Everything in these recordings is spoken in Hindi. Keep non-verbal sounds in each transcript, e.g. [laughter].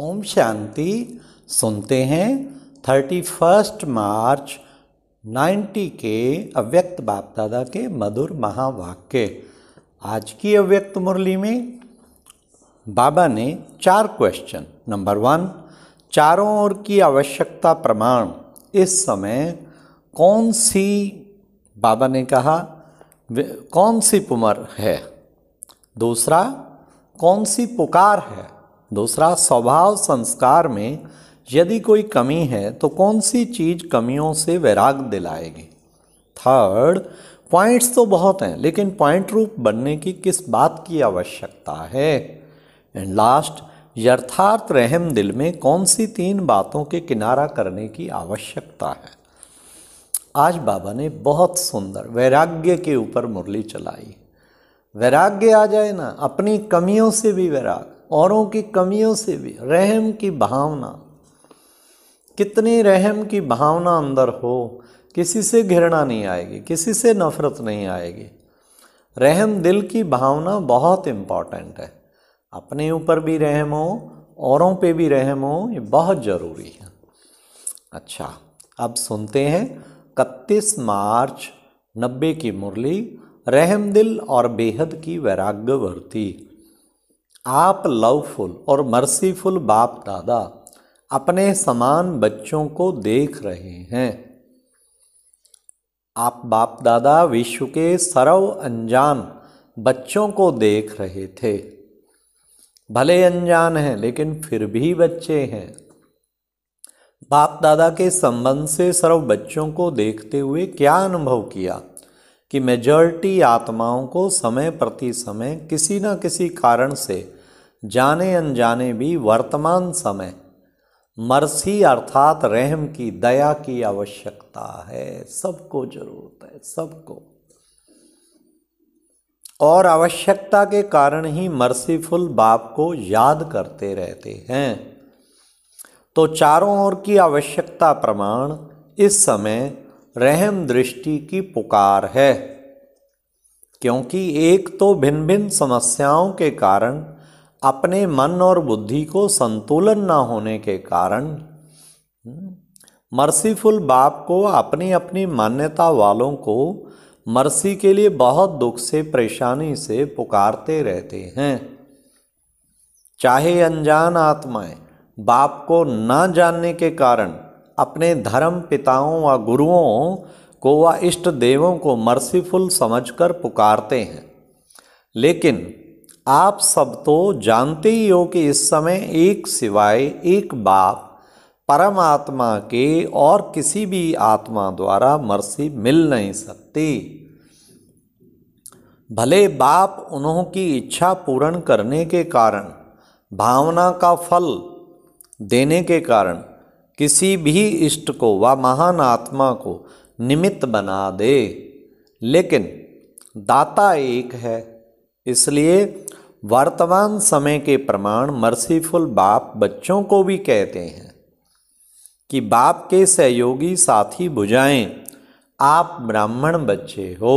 ओम शांति सुनते हैं थर्टी फर्स्ट मार्च 90 के अव्यक्त बाप दादा के मधुर महावाक्य आज की अव्यक्त मुरली में बाबा ने चार क्वेश्चन नंबर वन चारों ओर की आवश्यकता प्रमाण इस समय कौन सी बाबा ने कहा कौन सी पुमर है दूसरा कौन सी पुकार है दूसरा स्वभाव संस्कार में यदि कोई कमी है तो कौन सी चीज़ कमियों से वैराग दिलाएगी थर्ड पॉइंट्स तो बहुत हैं लेकिन पॉइंट रूप बनने की किस बात की आवश्यकता है एंड लास्ट यथार्थ रहम दिल में कौन सी तीन बातों के किनारा करने की आवश्यकता है आज बाबा ने बहुत सुंदर वैराग्य के ऊपर मुरली चलाई वैराग्य आ जाए ना अपनी कमियों से भी वैराग औरों की कमियों से भी रहम की भावना कितनी रहम की भावना अंदर हो किसी से घृणा नहीं आएगी किसी से नफरत नहीं आएगी रहम दिल की भावना बहुत इम्पॉर्टेंट है अपने ऊपर भी रहम हो औरों पे भी रहम हो ये बहुत ज़रूरी है अच्छा अब सुनते हैं इकतीस मार्च नब्बे की मुरली रहम दिल और बेहद की वैराग्यवर्ती आप लवफुल और मर्सीफुल बाप दादा अपने समान बच्चों को देख रहे हैं आप बाप दादा विश्व के सर्व अनजान बच्चों को देख रहे थे भले अनजान हैं लेकिन फिर भी बच्चे हैं बाप दादा के संबंध से सर्व बच्चों को देखते हुए क्या अनुभव किया कि मेजॉरिटी आत्माओं को समय प्रति समय किसी न किसी कारण से जाने अनजाने भी वर्तमान समय मरसी अर्थात रहम की दया की आवश्यकता है सबको जरूरत है सबको और आवश्यकता के कारण ही मर्सीफुल बाप को याद करते रहते हैं तो चारों ओर की आवश्यकता प्रमाण इस समय रहम दृष्टि की पुकार है क्योंकि एक तो भिन्न भिन्न समस्याओं के कारण अपने मन और बुद्धि को संतुलन ना होने के कारण मर्सीफुल बाप को अपनी अपनी मान्यता वालों को मर्सी के लिए बहुत दुख से परेशानी से पुकारते रहते हैं चाहे अनजान आत्माएं बाप को ना जानने के कारण अपने धर्म पिताओं व गुरुओं को व इष्ट देवों को मर्सीफुल समझकर पुकारते हैं लेकिन आप सब तो जानते ही हो कि इस समय एक सिवाय एक बाप परमात्मा के और किसी भी आत्मा द्वारा मर्सी मिल नहीं सकती भले बाप उन्हों की इच्छा पूर्ण करने के कारण भावना का फल देने के कारण किसी भी इष्ट को व महान आत्मा को निमित्त बना दे लेकिन दाता एक है इसलिए वर्तमान समय के प्रमाण मर्सीफुल बाप बच्चों को भी कहते हैं कि बाप के सहयोगी साथी बुझाएं आप ब्राह्मण बच्चे हो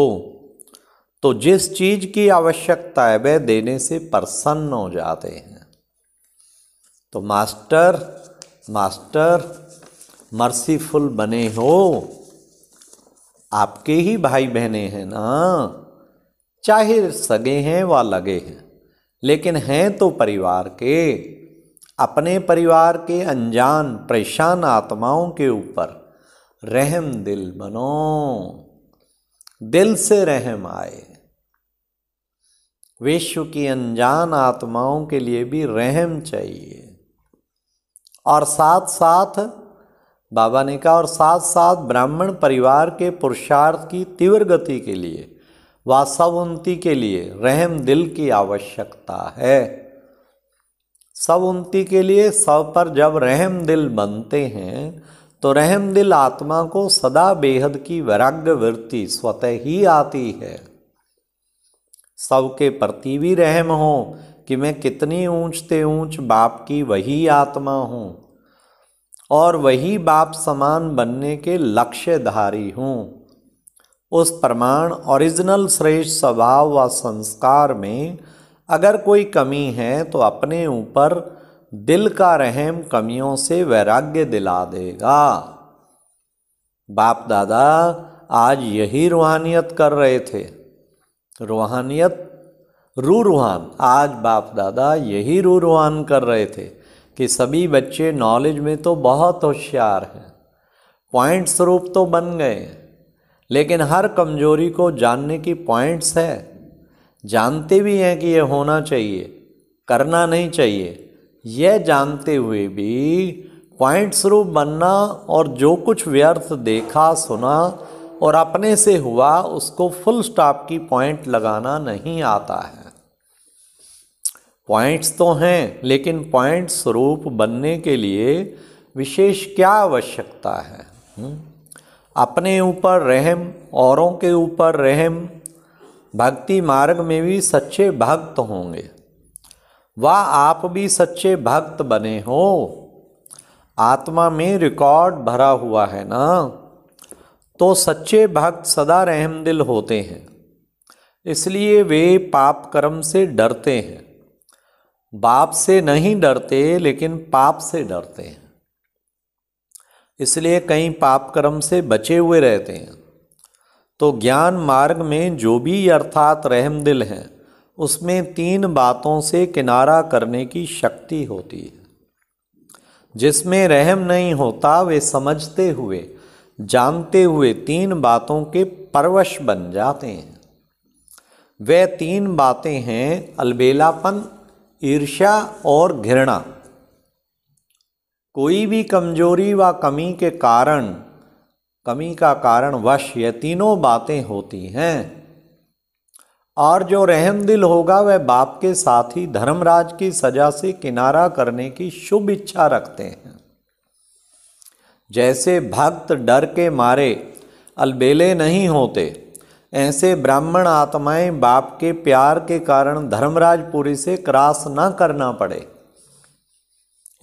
तो जिस चीज की आवश्यकता है वह देने से प्रसन्न हो जाते हैं तो मास्टर मास्टर मर्सीफुल बने हो आपके ही भाई बहने हैं ना चाहे सगे हैं व लगे हैं लेकिन हैं तो परिवार के अपने परिवार के अनजान परेशान आत्माओं के ऊपर रहम दिल बनो दिल से रहम आए विश्व की अनजान आत्माओं के लिए भी रहम चाहिए और साथ साथ बाबा ने कहा और साथ साथ ब्राह्मण परिवार के पुरुषार्थ की तीव्र गति के लिए उन्नति के लिए रहम दिल की आवश्यकता है सब उन्नति के लिए सब पर जब रहम दिल बनते हैं तो रहम दिल आत्मा को सदा बेहद की वैराग्य वृत्ति स्वतः ही आती है सबके प्रति भी रहम हो कि मैं कितनी ऊंच ते ऊंच बाप की वही आत्मा हूँ और वही बाप समान बनने के लक्ष्यधारी हूँ उस प्रमाण ओरिजिनल श्रेष्ठ स्वभाव व संस्कार में अगर कोई कमी है तो अपने ऊपर दिल का रहम कमियों से वैराग्य दिला देगा बाप दादा आज यही रूहानियत कर रहे थे रूहानियत रू रूहान आज बाप दादा यही रू रूहान कर रहे थे कि सभी बच्चे नॉलेज में तो बहुत होशियार हैं पॉइंट स्वरूप तो बन गए लेकिन हर कमजोरी को जानने की पॉइंट्स है जानते भी हैं कि ये होना चाहिए करना नहीं चाहिए यह जानते हुए भी पॉइंट स्वरूप बनना और जो कुछ व्यर्थ देखा सुना और अपने से हुआ उसको फुल स्टॉप की पॉइंट लगाना नहीं आता है पॉइंट्स तो हैं लेकिन पॉइंट्स स्वरूप बनने के लिए विशेष क्या आवश्यकता है हम्म? अपने ऊपर रहम औरों के ऊपर रहम भक्ति मार्ग में भी सच्चे भक्त होंगे व आप भी सच्चे भक्त बने हो आत्मा में रिकॉर्ड भरा हुआ है ना तो सच्चे भक्त सदा रहमदिल होते हैं इसलिए वे पाप कर्म से डरते हैं बाप से नहीं डरते लेकिन पाप से डरते हैं इसलिए कई पाप कर्म से बचे हुए रहते हैं तो ज्ञान मार्ग में जो भी अर्थात रहम दिल हैं उसमें तीन बातों से किनारा करने की शक्ति होती है जिसमें रहम नहीं होता वे समझते हुए जानते हुए तीन बातों के परवश बन जाते हैं वे तीन बातें हैं अलबेलापन ईर्ष्या और घृणा कोई भी कमजोरी व कमी के कारण कमी का कारण वश ये तीनों बातें होती हैं और जो रहम दिल होगा वह बाप के साथ ही धर्मराज की सजा से किनारा करने की शुभ इच्छा रखते हैं जैसे भक्त डर के मारे अलबेले नहीं होते ऐसे ब्राह्मण आत्माएं बाप के प्यार के कारण धर्मराजपुरी से क्रास ना करना पड़े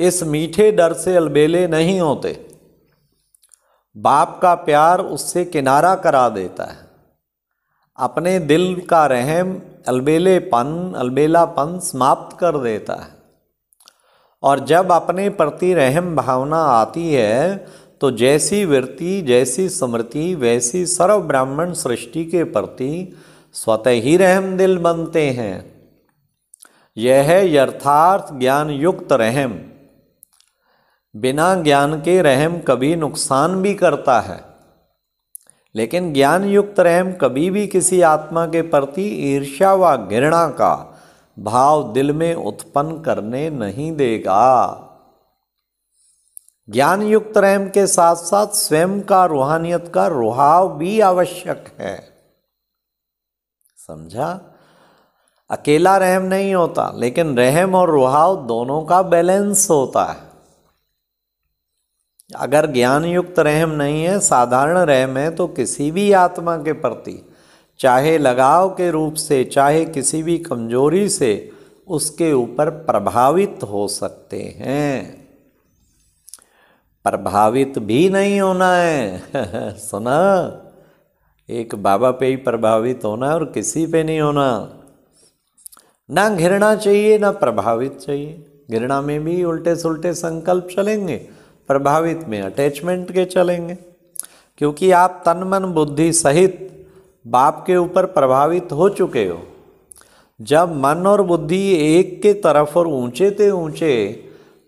इस मीठे डर से अलबेले नहीं होते बाप का प्यार उससे किनारा करा देता है अपने दिल का रहम अलबेलेपन अलबेलापन समाप्त कर देता है और जब अपने प्रति रहम भावना आती है तो जैसी वृत्ति जैसी स्मृति वैसी सर्व ब्राह्मण सृष्टि के प्रति स्वतः ही रहम दिल बनते हैं यह यथार्थ ज्ञान युक्त रहम बिना ज्ञान के रहम कभी नुकसान भी करता है लेकिन ज्ञान युक्त रहम कभी भी किसी आत्मा के प्रति ईर्ष्या व घृणा का भाव दिल में उत्पन्न करने नहीं देगा ज्ञान युक्त रहम के साथ साथ स्वयं का रूहानियत का रुहाव भी आवश्यक है समझा अकेला रहम नहीं होता लेकिन रहम और रुहाव दोनों का बैलेंस होता है अगर ज्ञान युक्त रहम नहीं है साधारण रहम है तो किसी भी आत्मा के प्रति चाहे लगाव के रूप से चाहे किसी भी कमजोरी से उसके ऊपर प्रभावित हो सकते हैं प्रभावित भी नहीं होना है [laughs] सुना एक बाबा पे ही प्रभावित होना और किसी पे नहीं होना ना घृणा चाहिए ना प्रभावित चाहिए घृणा में भी उल्टे सुलटे संकल्प चलेंगे प्रभावित में अटैचमेंट के चलेंगे क्योंकि आप तन मन बुद्धि सहित बाप के ऊपर प्रभावित हो चुके हो जब मन और बुद्धि एक के तरफ और ऊंचे थे ऊंचे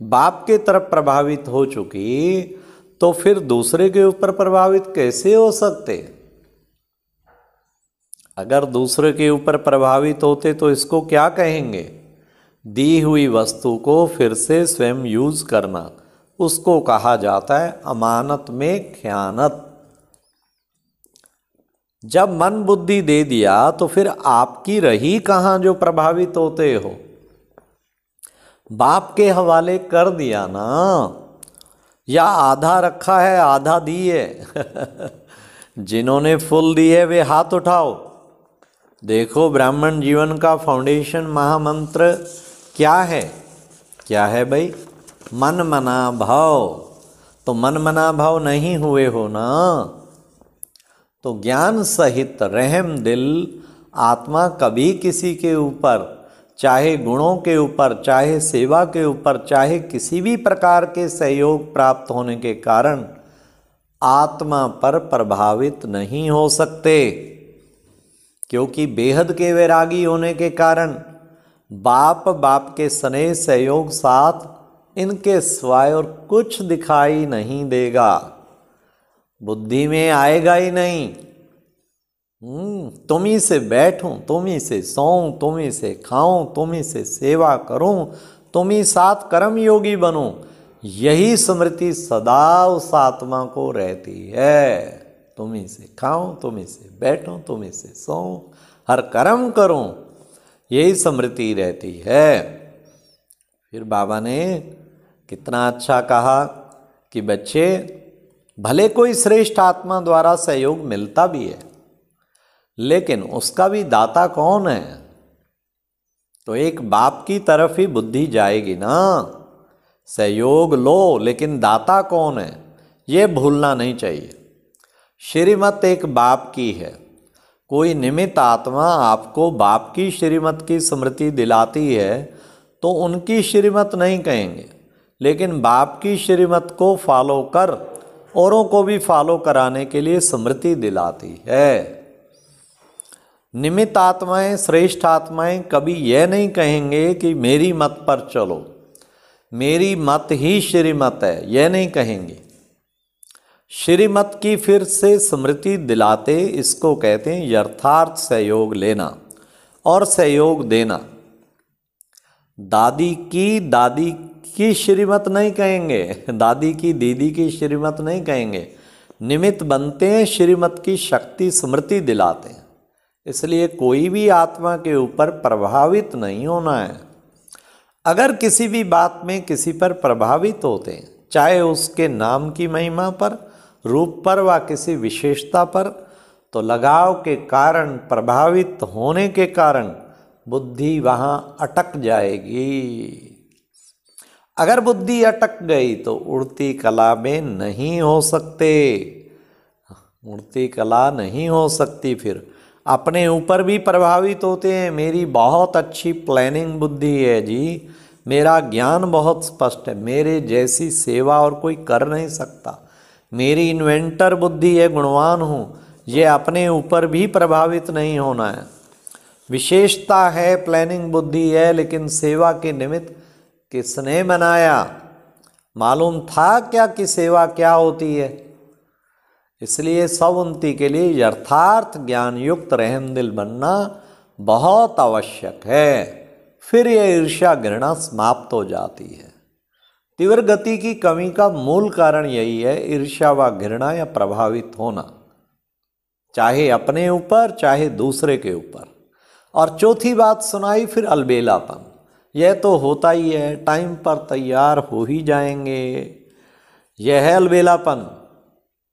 बाप के तरफ प्रभावित हो चुकी तो फिर दूसरे के ऊपर प्रभावित कैसे हो सकते अगर दूसरे के ऊपर प्रभावित होते तो इसको क्या कहेंगे दी हुई वस्तु को फिर से स्वयं यूज करना उसको कहा जाता है अमानत में ख्यानत जब मन बुद्धि दे दिया तो फिर आपकी रही कहाँ जो प्रभावित होते हो बाप के हवाले कर दिया ना या आधा रखा है आधा दिए [laughs] जिन्होंने फुल दिए वे हाथ उठाओ देखो ब्राह्मण जीवन का फाउंडेशन महामंत्र क्या है क्या है भाई मन मना भाव तो मन मना भाव नहीं हुए हो ना तो ज्ञान सहित रहम दिल आत्मा कभी किसी के ऊपर चाहे गुणों के ऊपर चाहे सेवा के ऊपर चाहे किसी भी प्रकार के सहयोग प्राप्त होने के कारण आत्मा पर प्रभावित नहीं हो सकते क्योंकि बेहद के वैरागी होने के कारण बाप बाप के स्नेह सहयोग साथ इनके स्वाय और कुछ दिखाई नहीं देगा बुद्धि में आएगा ही नहीं हम्म, तुम्ही से बैठूं तुम्हें से सोऊं तुम्हें से खाऊं तुम्हें से सेवा करूं तुम्ही साथ कर्म योगी बनूं यही स्मृति सदा उस आत्मा को रहती है तुम्ही से खाऊं तुम्हें से बैठूं तुम्हें से सोऊं हर कर्म करूं यही स्मृति रहती है फिर बाबा ने कितना अच्छा कहा कि बच्चे भले कोई श्रेष्ठ आत्मा द्वारा सहयोग मिलता भी है लेकिन उसका भी दाता कौन है तो एक बाप की तरफ ही बुद्धि जाएगी ना सहयोग लो लेकिन दाता कौन है ये भूलना नहीं चाहिए श्रीमत एक बाप की है कोई निमित आत्मा आपको बाप की श्रीमत की स्मृति दिलाती है तो उनकी श्रीमत नहीं कहेंगे लेकिन बाप की श्रीमत को फॉलो कर औरों को भी फॉलो कराने के लिए स्मृति दिलाती है निमित्त आत्माएं श्रेष्ठ आत्माएं कभी यह नहीं कहेंगे कि मेरी मत पर चलो मेरी मत ही श्रीमत है यह नहीं कहेंगे श्रीमत की फिर से स्मृति दिलाते इसको कहते हैं यथार्थ सहयोग लेना और सहयोग देना दादी की दादी की श्रीमत नहीं कहेंगे दादी की दीदी की श्रीमत नहीं कहेंगे निमित्त बनते हैं श्रीमत की शक्ति स्मृति दिलाते हैं इसलिए कोई भी आत्मा के ऊपर प्रभावित नहीं होना है अगर किसी भी बात में किसी पर प्रभावित होते हैं चाहे उसके नाम की महिमा पर रूप पर व किसी विशेषता पर तो लगाव के कारण प्रभावित होने के कारण बुद्धि वहाँ अटक जाएगी अगर बुद्धि अटक गई तो उड़ती कला में नहीं हो सकते उड़ती कला नहीं हो सकती फिर अपने ऊपर भी प्रभावित होते हैं मेरी बहुत अच्छी प्लानिंग बुद्धि है जी मेरा ज्ञान बहुत स्पष्ट है मेरे जैसी सेवा और कोई कर नहीं सकता मेरी इन्वेंटर बुद्धि है गुणवान हूँ ये अपने ऊपर भी प्रभावित नहीं होना है विशेषता है प्लानिंग बुद्धि है लेकिन सेवा के निमित्त किसने मनाया मालूम था क्या कि सेवा क्या होती है इसलिए सब उन्नति के लिए यथार्थ ज्ञान युक्त रहम दिल बनना बहुत आवश्यक है फिर यह ईर्ष्या घृणा समाप्त हो जाती है तीव्र गति की कमी का मूल कारण यही है ईर्ष्या व घृणा या प्रभावित होना चाहे अपने ऊपर चाहे दूसरे के ऊपर और चौथी बात सुनाई फिर अलबेलापन यह तो होता ही है टाइम पर तैयार हो ही जाएंगे यह है अलबेलापन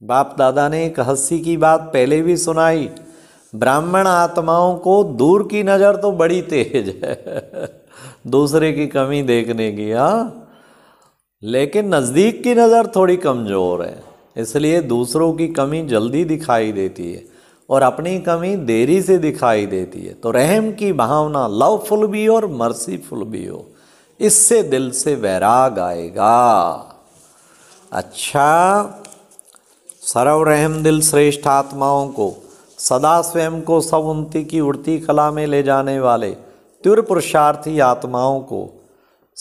बाप दादा ने एक हस्सी की बात पहले भी सुनाई ब्राह्मण आत्माओं को दूर की नज़र तो बड़ी तेज है दूसरे की कमी देखने की हाँ लेकिन नज़दीक की नज़र थोड़ी कमज़ोर है इसलिए दूसरों की कमी जल्दी दिखाई देती है और अपनी कमी देरी से दिखाई देती है तो रहम की भावना लवफुल भी हो और मर्सीफुल भी हो इससे दिल से वैराग आएगा अच्छा सर्व रहम दिल श्रेष्ठ आत्माओं को सदा स्वयं को सब उन्नति की उड़ती कला में ले जाने वाले तीव्र पुरुषार्थी आत्माओं को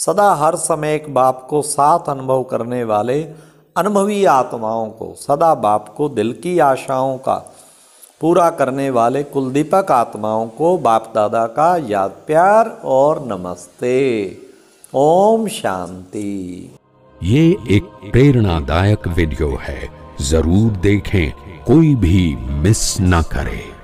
सदा हर समय एक बाप को साथ अनुभव करने वाले अनुभवी आत्माओं को सदा बाप को दिल की आशाओं का पूरा करने वाले कुलदीपक आत्माओं को बाप दादा का याद प्यार और नमस्ते ओम शांति ये एक प्रेरणादायक वीडियो है जरूर देखें कोई भी मिस ना करें